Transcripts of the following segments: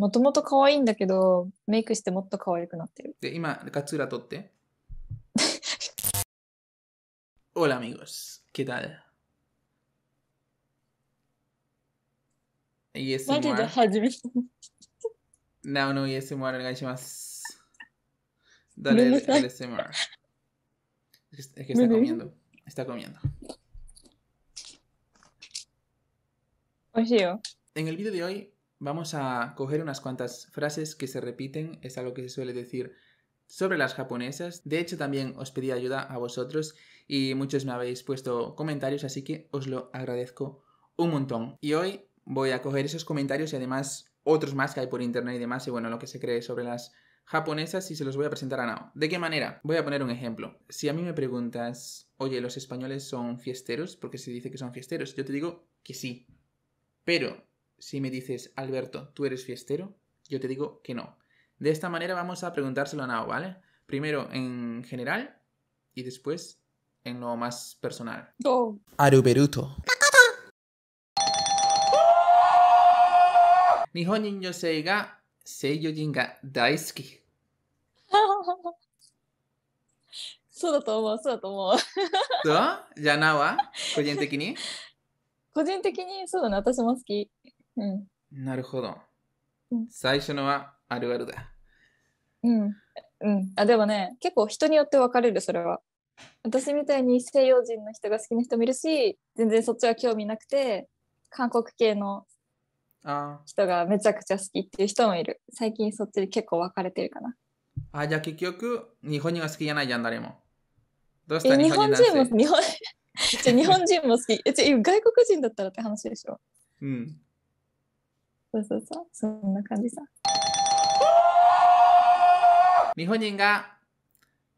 もともと可愛いんだけど、メイクしてもっと可愛くなってる。で、今、ガツラ撮って。オラ、アミゴス。ケダル。ASMR。マジで初めて。Now の ASMR お願いします。ダル ASMR。え、está comiendo? Está comiendo. おいしいよ。En el video de hoy, vamos a coger unas cuantas frases que se repiten, es algo que se suele decir sobre las japonesas. De hecho, también os pedí ayuda a vosotros y muchos me habéis puesto comentarios, así que os lo agradezco un montón. Y hoy voy a coger esos comentarios y además otros más que hay por internet y demás, y bueno, lo que se cree sobre las japonesas y se los voy a presentar a Nao. ¿De qué manera? Voy a poner un ejemplo. Si a mí me preguntas, oye, los españoles son fiesteros, porque se dice que son fiesteros, yo te digo que sí. Pero si me dices, Alberto, ¿tú eres fiestero? Yo te digo que no. De esta manera vamos a preguntárselo a Nao, ¿vale? Primero en general y después en lo más personal. Oh. Aruberuto. Nihon Yo seiga seiyo jin ga daisuki. Solo tomo, solo tomo. ¿Tú? ¿Ya Nao ¿Coyente ¿Koyen me gusta. うん、なるほど、最初のはあるあるだうんうんあでもね結構人によって分かれるそれは私みたいに西洋人の人が好きな人もいるし全然そっちは興味なくて韓国系の人がめちゃくちゃ好きっていう人もいる最近そっちで結構分かれてるかなあじゃあ結局日本人が好きじゃないじゃん誰もどうした日本人も日本 日本人も好きえゃ外国人だったらって話でしょうんそうそうそう、そんな感じさ。日本人が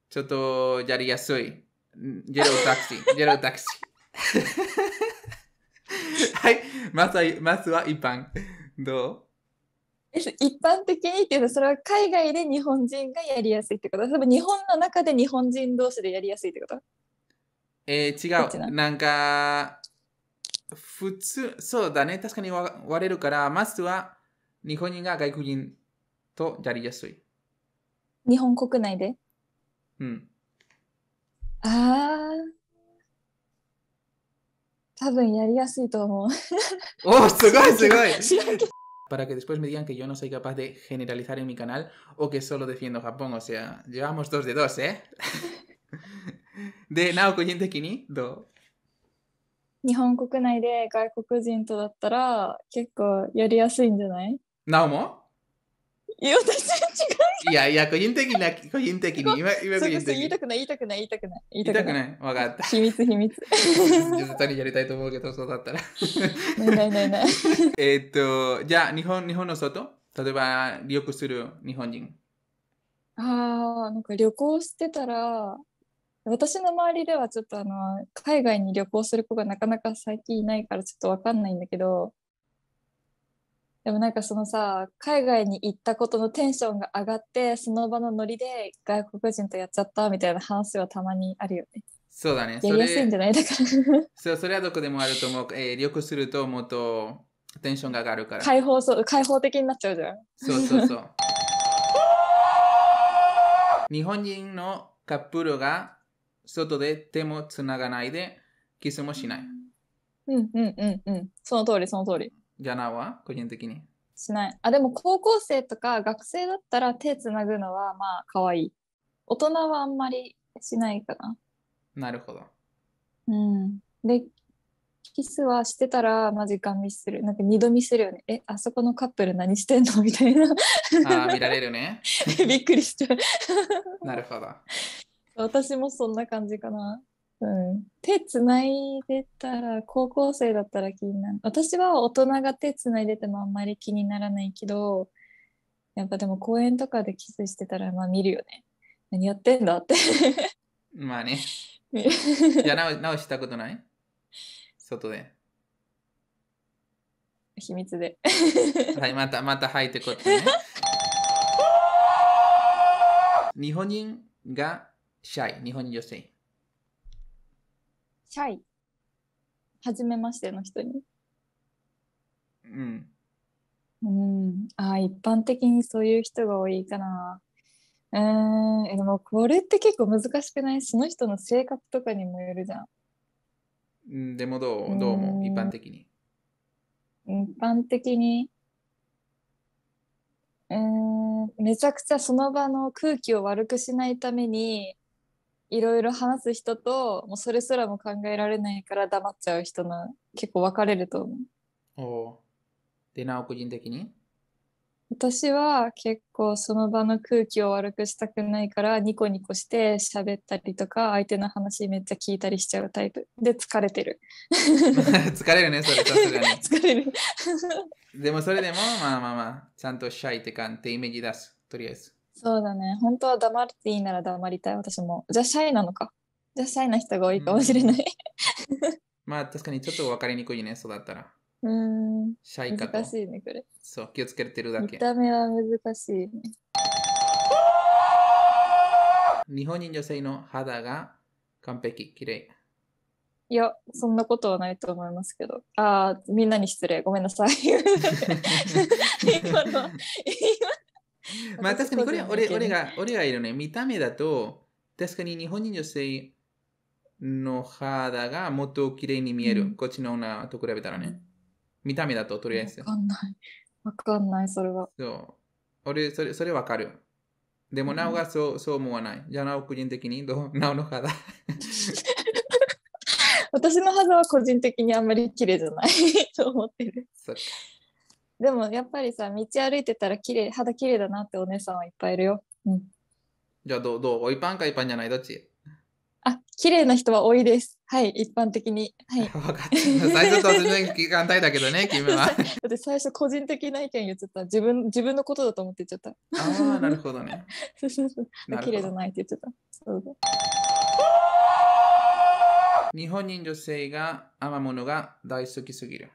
ちょっとやりやすい。ジェロタクシー、ジェロタクシー。はい、まずはまずは一般。どう一般的にっていうのはそれは海外で日本人がやりやすいってこと多分日本の中で日本人同士でやりやすいってことえー、違う。なんか、普通、そうだね。確かに割れるから、まずは日本人が外国人とやりやすい。日本国内でうん。ああ。多分やりやすいと思う。お、すごいすごい。para que después me digan que yo no soy capaz de generalizar en mi canal o que solo defiendo Japón. O sea, llevamos dos de dos, ¿eh? de Naoko Kini, do. 日本国内で外国人とだったら結構やりやすいんじゃないなおもいや、私は違う。いやいや、個人的な、個人的に。今、今言いたくない、言いたくない、言いたくない。言いたくない。わかった。秘密、秘密。絶対にやりたいと思うけど、そうだったら。ないないない。えっと、じゃあ、日本、日本の外例えば、旅行する日本人。ああ、なんか旅行してたら、私の周りではちょっとあの海外に旅行する子がなかなか最近いないからちょっと分かんないんだけどでもなんかそのさ海外に行ったことのテンションが上がってその場のノリで外国人とやっちゃったみたいな話はたまにあるよね。そうだね。やりやすいんじゃないだからそう。それはどこでもあると思う。えー、旅行するともっとテンションが上がるから。開放そう開放的になっちゃうじゃん。そうそうそう。日本人のカップルが外で手もつながないで、キスもしない。うんうんうんうん。その通り、その通り。じゃなは個人的に。しない。あ、でも高校生とか学生だったら手つなぐのはまあ可愛い。大人はあんまりしないかな。なるほど。うん。で、キスはしてたらマジガン見する。なんか二度見するよね。え、あそこのカップル何してんの みたいな。ああ、見られるね。びっくりしちゃう。なるほど。私もそんな感じかな。うん、手つないでたら高校生だったら気になる私は大人が手つないでてもあんまり気にならないけどやっぱでも公園とかでキスしてたらまあ見るよね何やってんだってまあねじゃあ直直したことない外で秘密ではいまたまた入ってこってね 日本人がシャイ、日本女性。シャイ。はじめましての人に。うん。うん。あ一般的にそういう人が多いかな。うん。でも、これって結構難しくないその人の性格とかにもよるじゃん。うん、でもどう、どうも、一般的に。一般的に。うん、めちゃくちゃその場の空気を悪くしないために、いろいろ話す人ともうそれすらも考えられないから黙っちゃう人な結構分かれると思う。おでなお個人的に私は結構その場の空気を悪くしたくないからニコニコして喋ったりとか相手の話めっちゃ聞いたりしちゃうタイプで疲れてる 疲れるねそれさすがに 疲れるでもそれでもまあまあまあちゃんとシャイって感ってイメージ出すとりあえずそうだね。本当は黙っていいなら黙りたい、私も。じゃあ、シャイなのか。じゃあ、シャイな人が多いかもしれない。まあ、確かにちょっと分かりにくいね、そうだったら。うん。シャイかと。難しいね、これ。そう、気をつけてるだけ。見た目は難しいね。日本人女性の肌が完璧、綺麗。いや、そんなことはないと思いますけど。ああ、みんなに失礼。ごめんなさい。今の、今 まあ確かにこれ俺俺が俺がいるね。見た目だと確かに日本人女性の肌がもっと綺麗に見える。うん、こっちの女と比べたらね。見た目だととりあえず。わかんない。わかんない、それは。そう。俺、それ、それわかる。でも、なおがそう、うん、そう思わない。じゃあ、なお個人的にどう、なおの肌。私の肌は個人的にあんまり綺麗じゃないと思ってる。そっか。でもやっぱりさ道歩いてたら綺麗肌綺麗だなってお姉さんはいっぱいいるよ、うん、じゃあどうどうおいパンかいパンじゃないどっちあ綺麗な人は多いですはい一般的にはい分 かった最初突然聞かんたいだけどね 君はだって最初個人的な意見言ってた自分自分のことだと思って言っちゃったああなるほどねそうそ綺麗じゃないって言っちゃったそう日本人女性が甘物が大好きすぎる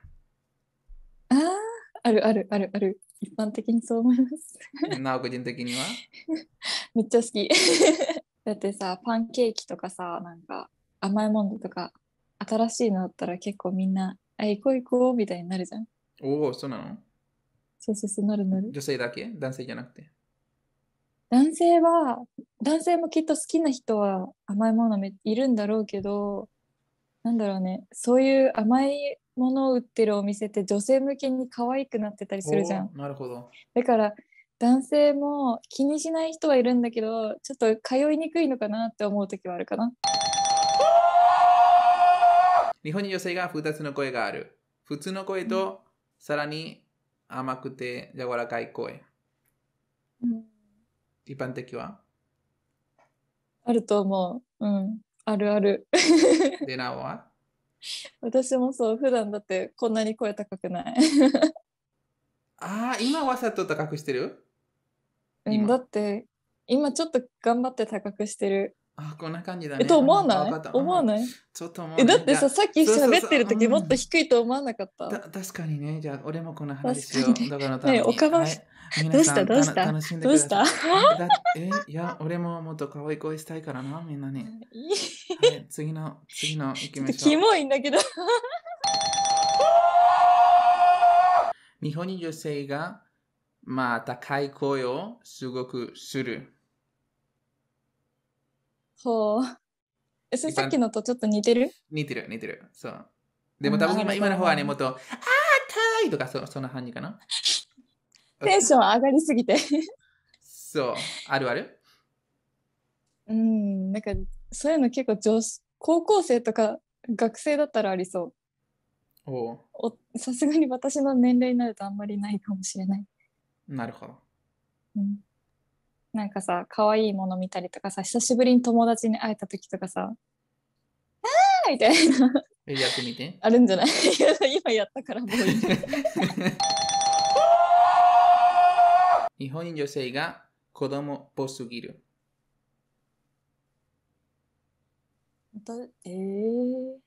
あるあるあるある。一般的にそう思います。な個人的には めっちゃ好き。だってさ、パンケーキとかさ、なんか甘いものとか、新しいのあったら結構みんな、あ、行こう行こうみたいになるじゃん。おお、そうなのそうそうそう、なるなる。女性だけ男性じゃなくて。男性は、男性もきっと好きな人は甘いものめいるんだろうけど、なんだろうね、そういう甘いものを売ってるお店って女性向けに可愛くなってたりするじゃん。なるほどだから男性も気にしない人はいるんだけどちょっと通いにくいのかなって思う時はあるかな。日本に女性が2つの声がある。普通の声と、うん、さらに甘くて柔らかい声。うん、一般的はあると思う。うん。あるある。でなおは 私もそう普段だってこんなに声高くないああ今わざと高くしてる、うん、だって今ちょっと頑張って高くしてるあこんな感じだね。と思わない思わないちょっと思わない。えだってささっき喋ってる時もっと低いと思わなかった。確かにね。じゃあ俺もこの話しよう。だからねおかまし、どうしたどうしたどうしたえいや俺ももっと可愛い声したいからなみんなに。はい、次の次の行きましょう。キモいんだけど。日本人女性がまあ高い声をすごくする。ほう。え、それさっきのとちょっと似てる似てる、似てる。そう。でも多分今今の方はね、もっと、あー、たーいとかそ、そんな感じかな。テンション上がりすぎてそう、あるあるうん、なんか、そういうの結構上高校生とか学生だったらありそう。おおさすがに私の年齢になるとあんまりないかもしれない。なるほど。うんなんかさ可愛いもの見たりとかさ久しぶりに友達に会えた時とかさ「あー!」みたいなやってみてあるんじゃない 今やったからもういい日本人女性が子供っぽすぎるだえー、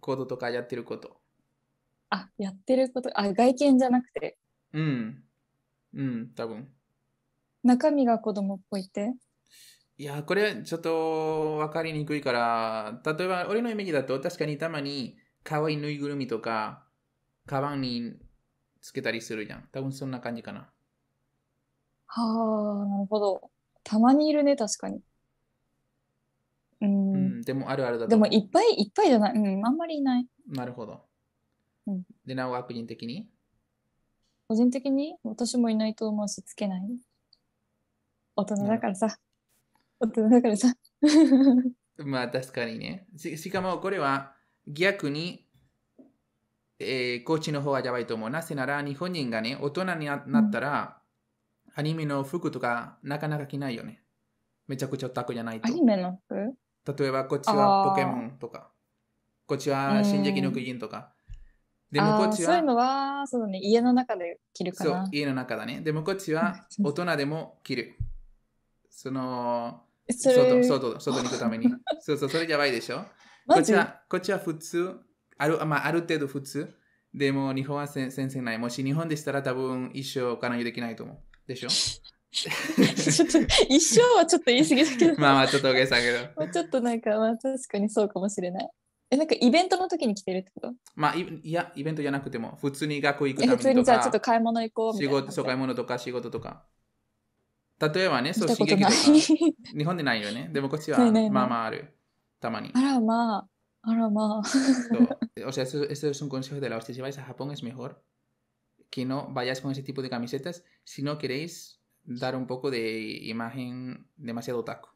行動とかやってることあやってることあ外見じゃなくてうんうん多分中身が子供っぽいっていや、これちょっと分かりにくいから、例えば俺のイメージだと確かにたまに可愛いぬいぐるみとか、カバンにつけたりするじゃん。多分そんな感じかな。はあ、なるほど。たまにいるね、確かに。うん、うん、でもあるあるだでもいっぱいいっぱいじゃない。うん、あんまりいない。なるほど。うん、で、なお、悪人的に個人的に私もいないと思うし、つけない。大人だからさ。大人だからさ。まあ確かにね。ししかもこれは逆に、えー、コーチの方はやばいと思う。なぜなら日本人がね、大人になったら、うん、アニメの服とかなかなか着ないよね。めちゃくちゃオタクじゃないと。アニメの服例えばこっちはポケモンとか、こっちは新宿の巨人とか。でもこっちはそういうのはそう、ね、家の中で着るかな。そう、家の中だね。でもこっちは大人でも着る。その外外外に行くために そうそうそれやばいでしょこっちはこっちは普通ある,、まあ、ある程度普通でも日本は先生ないもし日本でしたら多分一生彼女できないと思うでしょ ちょっと一生はちょっと言い過ぎだけど まあまあちょっと大げさけどまあちょっとなんかまあ確かにそうかもしれないえなんかイベントの時に来てるってことまあいやイベントじゃなくても普通に学校行くためにとか普通にじゃあちょっと買い物行こうみたいな仕事そう買い物とか仕事とか sí, 例えばね、そう、刺激とか、日本でないよね。でもこっちは、まあまあある。たまに。あらまあ、あらまあ。so, o sea, esto, es un consejo de la hostia. Si vais a Japón es mejor que no vayáis con ese tipo de camisetas si no queréis dar un poco de imagen demasiado otaku.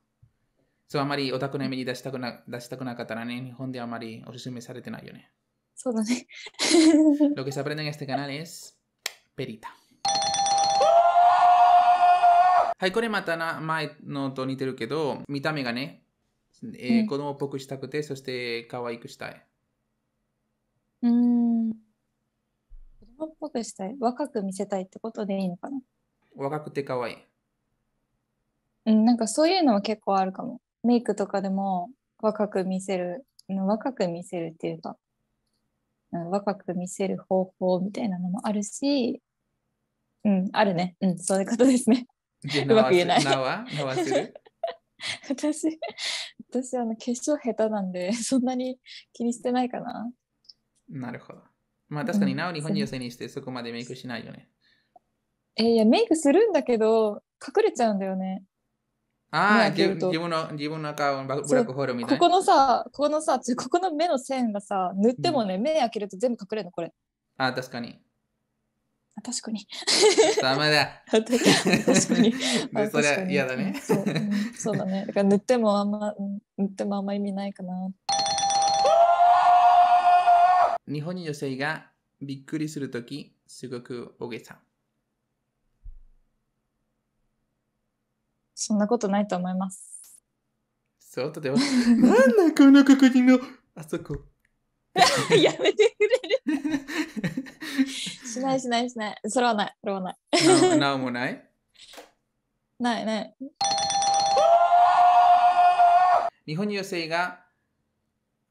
So, amari, otaku no emeni dashita kona, dashita kona katana ne nihon de amari me sarete nayo Lo que se aprende en este canal es perita. はい、これまたな前のと似てるけど、見た目がね、えー、子供っぽくしたくて、そして可愛くしたい。うん。子供っぽくしたい。若く見せたいってことでいいのかな若くて可愛い。うん、なんかそういうのは結構あるかも。メイクとかでも若く見せる、若く見せるっていうか、若く見せる方法みたいなのもあるし、うん、あるね。うん、そういうことですね。うまく言えない。縄縄する 私、私、あの、化粧下手なんで、そんなに気にしてないかな。なるほど。まあ確かに、なお日本人をせにして、そこまでメイクしないよね。えー、いや、メイクするんだけど、隠れちゃうんだよね。ああ、自分の、自分の顔、ブラックホールみたいな。ここのさ、ここのさ、ここの目の線がさ、塗ってもね、うん、目開けると全部隠れるの、これ。ああ、確かに。確かに。ダメだ。確かに。まあ、それ嫌だねそう、うん、そうだね。だから塗ってもあんま、塗ってもあんま意味ないかな。日本人女性がびっくりするとき、すごく大げさ。そんなことないと思います。そうとても。なんだこの国のあそこ。やめてくれる しないしないしない。それはない。それはない。なおもないないない。日本女性が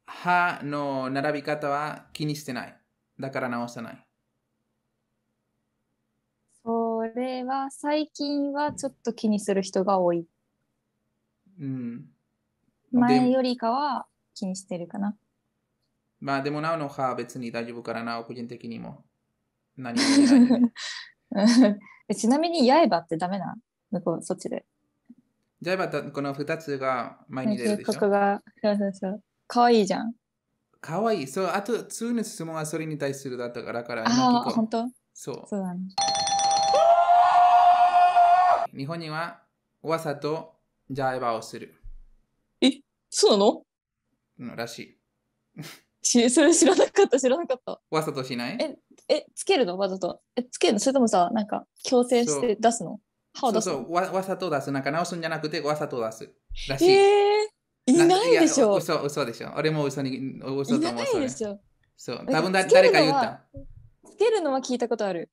歯の並び方は気にしてない。だから直さない。それは最近はちょっと気にする人が多い。うん。前よりかは気にしてるかな。まあでもなおのは別に大丈夫からな、個人的にも。何もない、ちなみに、刃ってダメな向こう、そっちで。じゃあ、この2つが前に出るでしょ。が、そうそうそう。かわいいじゃん。かわいい。そう、あと、次の質問はそれに対するだったから、からああ、本当そう。そうだね。日本には、わさと、じゃあ、エバをする。え、そうなのらしい。し それ知らなかった知らなかったわざとしないええつけるのわざとえつけるのそれともさなんか強制して出すの歯を出すのそうそうわわざと出すなんか直すんじゃなくてわざと出すらしいえー、いないでしょ嘘嘘でしょ俺も嘘に嘘と思ういないでしょそう多分だ誰か言ったつけるのは聞いたことある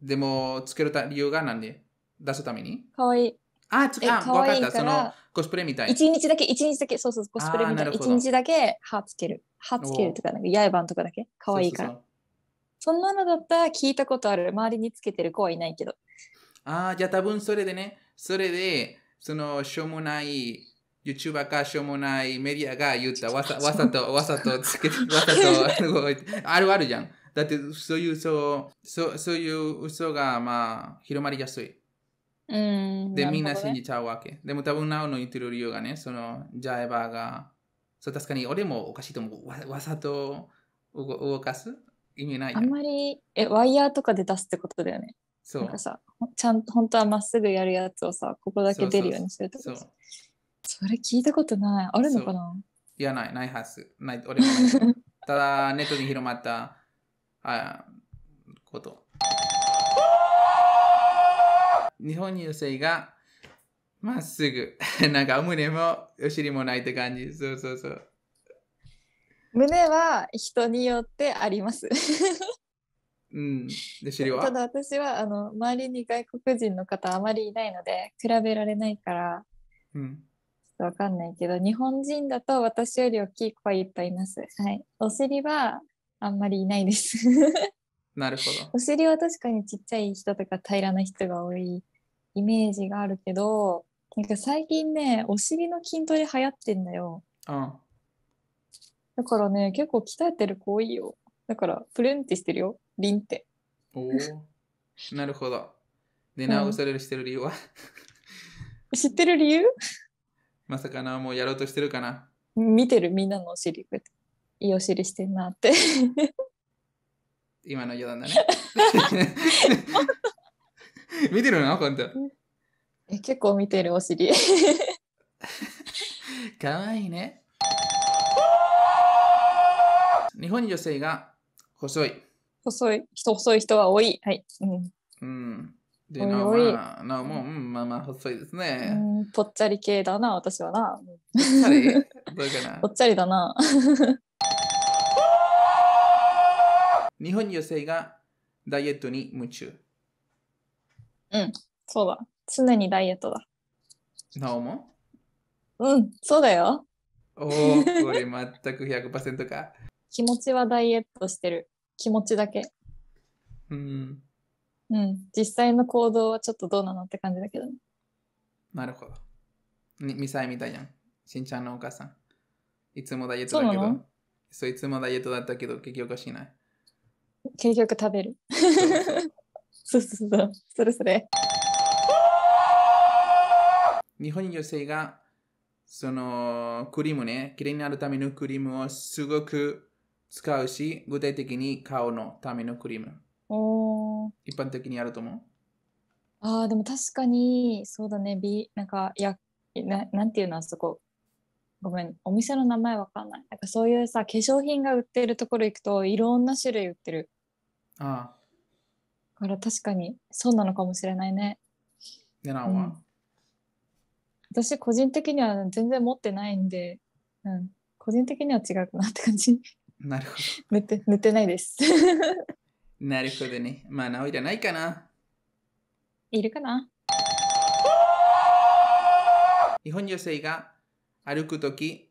でもつける理由が何で出すためにかわいいあ、つか、わかった。その、コスプレみたい。一日だけ、一日だけ、そうそう、コスプレみたい。一日だけ、歯つける。歯つけるとか、なんか八とかだけ可愛いから。そんなのだったら聞いたことある。周りにつけてる子はいないけど。ああ、じゃあ多分それでね、それで、そのしょうもない YouTuber かしょうもないメディアが言ったわざわざとわざとつけて わざとあるあるじゃん。だってそういうそう、そそういう嘘がまあ広まりやすい。うんで、みんな信じちゃうわけ。でも多分なおの言ってる理由がね、そのジャイバーがそう、確かに俺もおかしいと思う。わわざと動かす意味ない。あんまり、え、ワイヤーとかで出すってことだよね。そう。なんかさ、ちゃんと本当はまっすぐやるやつをさ、ここだけ出るようにするってことそうそれ聞いたことない。あるのかないや、ない、ないはず。ない、俺もない。ただ、ネットに広まった、あ、こと。日本に女性がまっすぐ。なんか胸もお尻もないって感じ。そうそうそう。胸は人によってあります。うん、で尻はただ私はあの周りに外国人の方あまりいないので比べられないから、うん、ちょっとわかんないけど日本人だと私より大きい子はいっぱいいます。はい、お尻はあんまりいないです なるほど。お尻は確かにちっちゃい人とか平らな人が多いイメージがあるけどなんか最近ね、お尻の筋トレ流行ってんだよ。うん。だからね、結構鍛えてる子多いよ。だから、プレンってしてるよ。リンって。おお。なるほど。で、なおされるしてる理由は、知ってる理由まさかな、もうやろうとしてるかな。見てるみんなのお尻こうやっていいお尻してんなって。今の余談だね。見てるの本当。え結構見てるお尻かわいいね日本女性が細い細い人細い人は多いはいうん、うんで、なおいまあ、なおもう、ん、まあまあ、細いですね。ぽっちゃり系だな、私はな。ぽっちゃり だな。日本女性がダイエットに夢中。うん、そうだ。常にダイエットだ。なおもうん、そうだよ。おお、これ全く100%か。気持ちはダイエットしてる。気持ちだけ。うん。うん、実際の行動はちょっとどうなのって感じだけどね。なるほど。ミサイみたいやん。しんちゃんのお母さん。いつもダイエットだけど。そういつもダイエットだったけど、結局しない。結局食べる。そうそうそう。それそれ。日本女性がそのクリームね、綺麗になるためのクリームをすごく使うし、具体的に顔のためのクリーム。お一般的にあると思うああ、でも確かに、そうだね、美、なんか、やななんていうの、あそこ。ごめん、お店の名前わかんない。なんかそういうさ、化粧品が売ってるところ行くと、いろんな種類売ってる。ああ。だから確かに、そうなのかもしれないね。でな、うん、私個人的には全然持ってないんで、うん、個人的には違うかなって感じ。なるほど。塗って塗ってないです。なるほどね。まあ、なおいらないかな。いるかな日本女性が歩くとき、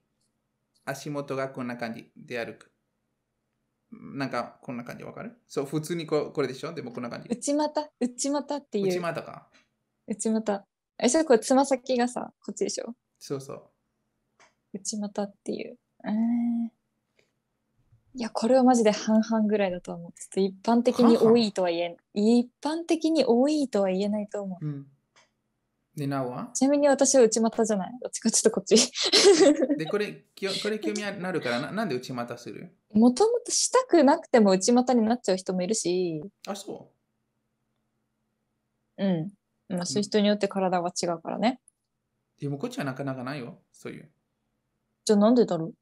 足元がこんな感じで歩く。なんかこんな感じわかるそう、普通にここれでしょでもこんな感じ。内股、内股っていう。内股か。内股。え、それこれつま先がさ、こっちでしょそうそう。内股っていう。えー、いや、これはマジで半々ぐらいだと思う。ちょっと一般的に多いとは言え一般的に多いとは言えないと思う。うん、で、なおはちなみに私は内股じゃない。どっちかちょっとこっち。で、これ、きよこれ興味あるからな、なんで内股するもともとしたくなくても内股になっちゃう人もいるし。あ、そううん。まあ、そういう人によって体は違うからね。でもこっちはなかなかないよ、そういう。じゃあなんでだろう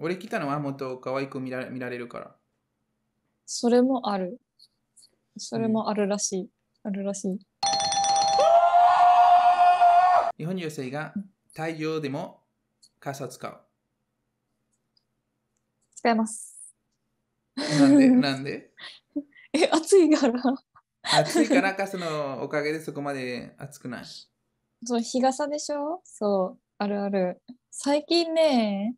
俺来たのはもっと可愛く見られ見られるから。それもある。それもあるらしい。あるらしい。日本女性が太陽でも傘使う。使います。なんで なんでえ、暑いから。暑いからかそのおかげでそこまで暑くない。そう日傘でしょそうあるある。最近ね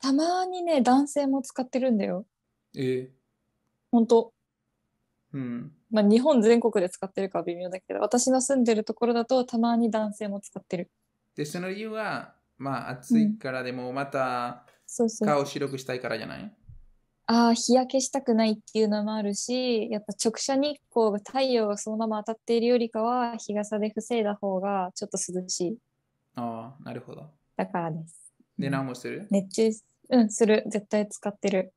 たまにね男性も使ってるんだよ。ええほんと。うん。まあ日本全国で使ってるかは微妙だけど私の住んでるところだとたまに男性も使ってる。でその理由はまあ暑いからでもまた、そうそう顔白くしたいからじゃないあ日焼けしたくないっていうのもあるしやっぱ直射日光が太陽がそのまま当たっているよりかは日傘で防いだ方がちょっと涼しいああなるほどだからですで何もする熱中うんする絶対使ってる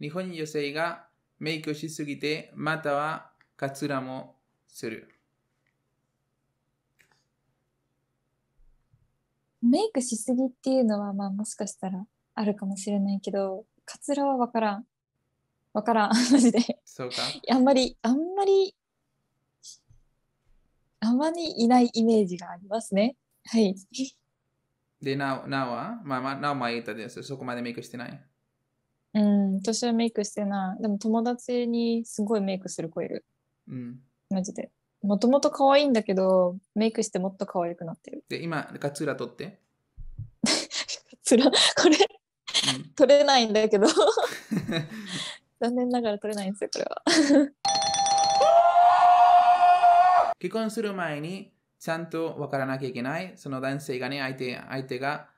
日本人女性がメイクしすぎてまたはかつらもするメイクしすぎっていうのはまあもしかしたらあるかもしれないけどカツラは分からん分からん マジでそうかあんまりあんまりあまりいないイメージがありますねはいで、なお、なおは、まあ、まあ、なおも言ったです。そこまでメイクしてない。うん、私はメイクしてない。でも友達にすごいメイクする子いる。うん。マジで。もともと可愛いんだけど、メイクしてもっと可愛くなってる。で、今、カツラ取って。カツラ、これ、取れないんだけど 残念ながら取れないんですよこれは結婚する前にちゃんと分からなきゃいけないその男性がね相手相手が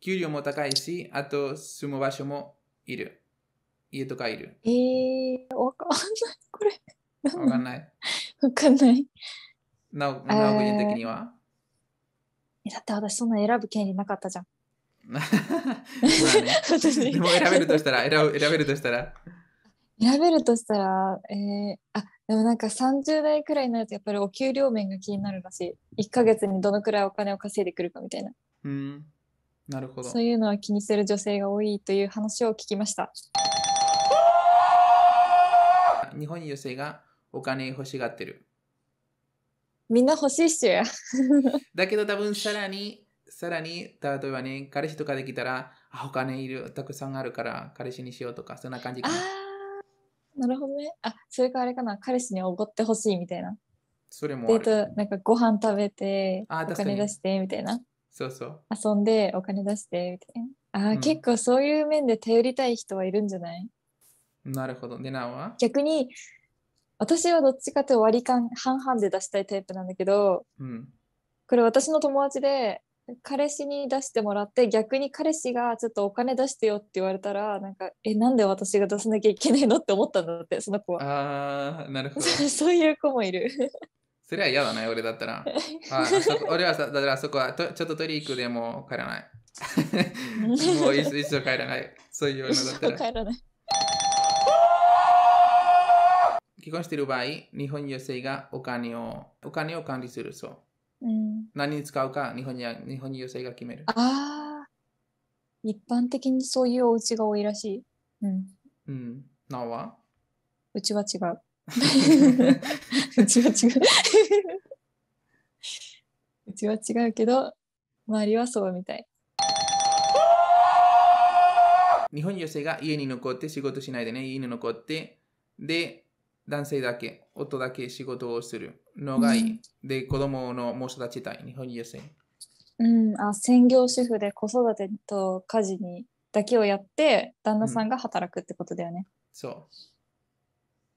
給料も高いしあと住む場所もいる家とかいるえー、分かんないこれ分かんない分かんないなお、なお、個人的には、えー、だって私そんな選ぶ権利なかったじゃん。まあ でも選べるとしたら選べるとしたら選べるとしたら、えー、あでもなんか30代くらいになるとやっぱりお給料面が気になるらしい1か月にどのくらいお金を稼いでくるかみたいなうんなるほどそういうのは気にする女性が多いという話を聞きました日本女性がお金欲しがってるみんな欲しいっしょやだけど多分さらにさらに、例えばね、彼氏とかできたら、あ、お金いる、たくさんあるから、彼氏にしようとか、そんな感じかな。なるほどね。あ、それかあれかな、彼氏におごってほしいみたいな。それもデート、なんかご飯食べて、あお金出してみたいな。そうそう。遊んで、お金出してみたいな。あ、うん、結構そういう面で頼りたい人はいるんじゃないなるほど。で、なは逆に、私はどっちかって割り勘半々で出したいタイプなんだけど、うん、これ私の友達で彼氏に出してもらって逆に彼氏がちょっとお金出してよって言われたらなんかえなんで私が出さなきゃいけないのって思ったんだってその子はああなるほど そういう子もいる それは嫌だね俺だったらあ俺はさだからそこはとちょっと取り行くでも帰らない もう一生帰らないそういうのだったら帰らない結婚している場合日本女性がお金をお金を管理するそううん、何に使うか日本に日本に女性が決める。ああ、一般的にそういうお家が多いらしい。うん。うん。なはうちは違う。うちは違う。うちは違うけど、周りはそうみたい。日本女性が家に残って仕事しないでね、家に残って、で、男性だけ、夫だけ仕事をするのがいい。うん、で、子供のも育ちたい、日本女性。うん、あ専業主婦で子育てと家事にだけをやって旦那さんが働くってことだよね、うん、そ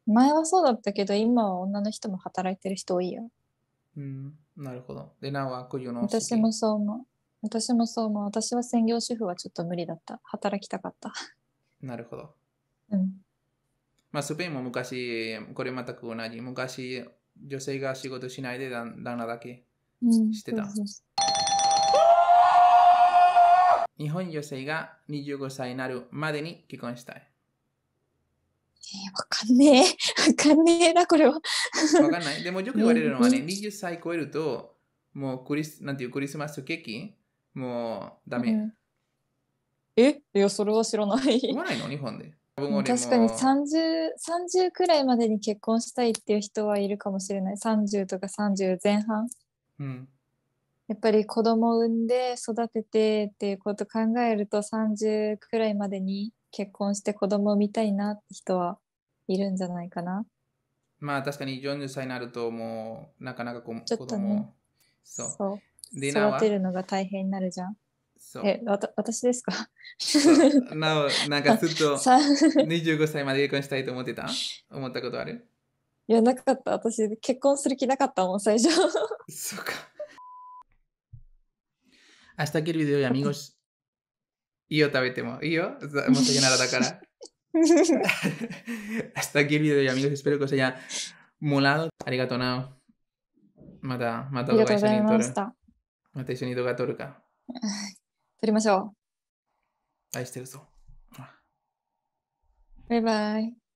う前はそうだったけど今は女の人も働いてる人多いようんなるほどでなはこういうの私もそう思う私もそう思う私は専業主婦はちょっと無理だった働きたかったなるほどうんまあ、スペインも昔、これ全く同じ。昔、女性が仕事しないで旦那だけしてた。うん、日本女性が25歳になるまでに結婚したい。えー、わかんねえ。わかんねえな、これは。わかんない。でもよく言われるのはね、20歳超えると、もうクリス、なんていうクリスマスケーキ、もうダメ。うん、えいや、それは知らない。言 わないの日本で。確かに 30, 30くらいまでに結婚したいっていう人はいるかもしれない30とか30前半、うん、やっぱり子供産んで育ててっていうこと考えると30くらいまでに結婚して子供を産みたいなって人はいるんじゃないかなまあ確かに40歳になるともうなかなかこうちょっとねそうそう育てるのが大変になるじゃんえ、わた私ですかなお、なんかずっと25歳まで結婚したいと思ってた思ったことあるいや、なかった。私、結婚する気なかったもん、最初。そうか。明日切るビデオやみごし いいよ、食べても。いいよ。申し訳ならだから。明日切るビデオやみごし video, a m i g s p e r o que os haya molado. ありがとうな。また、またお会いしにまた一緒に動画撮るか。撮りましょう。愛してるぞ。バイバイ。